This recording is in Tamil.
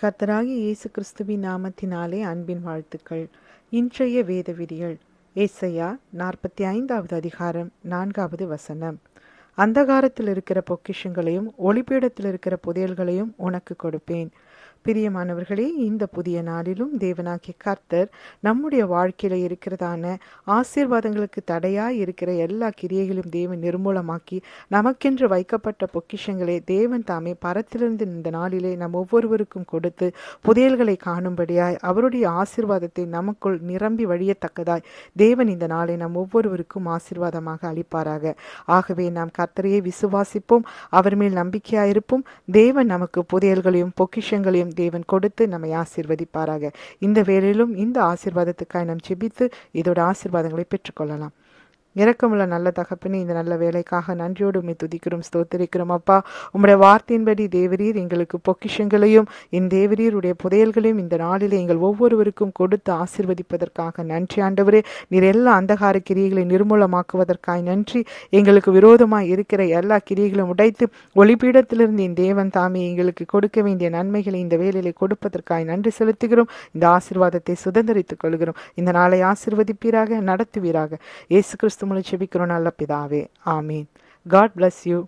கர்த்தராகி இயேசு கிறிஸ்துவின் நாமத்தினாலே அன்பின் வாழ்த்துக்கள் இன்றைய வேத விதிகள் ஏசையா நாற்பத்தி ஐந்தாவது அதிகாரம் நான்காவது வசனம் அந்தகாரத்தில் இருக்கிற பொக்கிஷங்களையும் ஒளிப்பீடத்தில் இருக்கிற புதையல்களையும் உனக்கு கொடுப்பேன் பிரியமானவர்களே இந்த புதிய நாளிலும் தேவனாகிய கர்த்தர் நம்முடைய வாழ்க்கையில் இருக்கிறதான ஆசீர்வாதங்களுக்கு தடையாக இருக்கிற எல்லா கிரியைகளையும் தேவன் நிர்மூலமாக்கி நமக்கென்று வைக்கப்பட்ட பொக்கிஷங்களை தேவன் தாமே பரத்திலிருந்து இந்த நாளிலே நம் ஒவ்வொருவருக்கும் கொடுத்து புதையல்களை காணும்படியாய் அவருடைய ஆசீர்வாதத்தை நமக்குள் நிரம்பி வழியத்தக்கதாய் தேவன் இந்த நாளை நம் ஒவ்வொருவருக்கும் ஆசீர்வாதமாக அளிப்பாராக ஆகவே நாம் கர்த்தரையே விசுவாசிப்போம் அவர் மேல் நம்பிக்கையாயிருப்போம் தேவன் நமக்கு புதையல்களையும் பொக்கிஷங்களையும் நிச்சயம் தேவன் கொடுத்து நம்மை ஆசிர்வதிப்பாராக இந்த வேளையிலும் இந்த ஆசிர்வாதத்துக்காக நாம் செபித்து இதோட ஆசிர்வாதங்களை பெற்றுக்கொள்ளலாம் இறக்கமுள்ள நல்ல தகப்பினை இந்த நல்ல வேலைக்காக நன்றியோடு உண்மை துதிக்கிறோம் ஸ்தோத்திரிக்கிறோம் அப்பா உம்முடைய வார்த்தையின்படி தேவரீர் எங்களுக்கு பொக்கிஷங்களையும் என் தேவரீருடைய புதையல்களையும் இந்த நாளில் எங்கள் ஒவ்வொருவருக்கும் கொடுத்து ஆசிர்வதிப்பதற்காக நன்றி ஆண்டவரே நீர் எல்லா அந்தகார கிரியைகளை நிர்மூலமாக்குவதற்காய் நன்றி எங்களுக்கு விரோதமாக இருக்கிற எல்லா கிரியைகளும் உடைத்து ஒளிப்பீடத்திலிருந்து என் தேவன் தாமே எங்களுக்கு கொடுக்க வேண்டிய நன்மைகளை இந்த வேலையிலே கொடுப்பதற்காய் நன்றி செலுத்துகிறோம் இந்த ஆசிர்வாதத்தை சுதந்திரித்துக் கொள்கிறோம் இந்த நாளை ஆசிர்வதிப்பீராக நடத்துவீராக இயேசு கிறிஸ்து முழு செபிக்கிறோம் நல்ல பிதாவே ஆமீன் காட் பிளஸ் யூ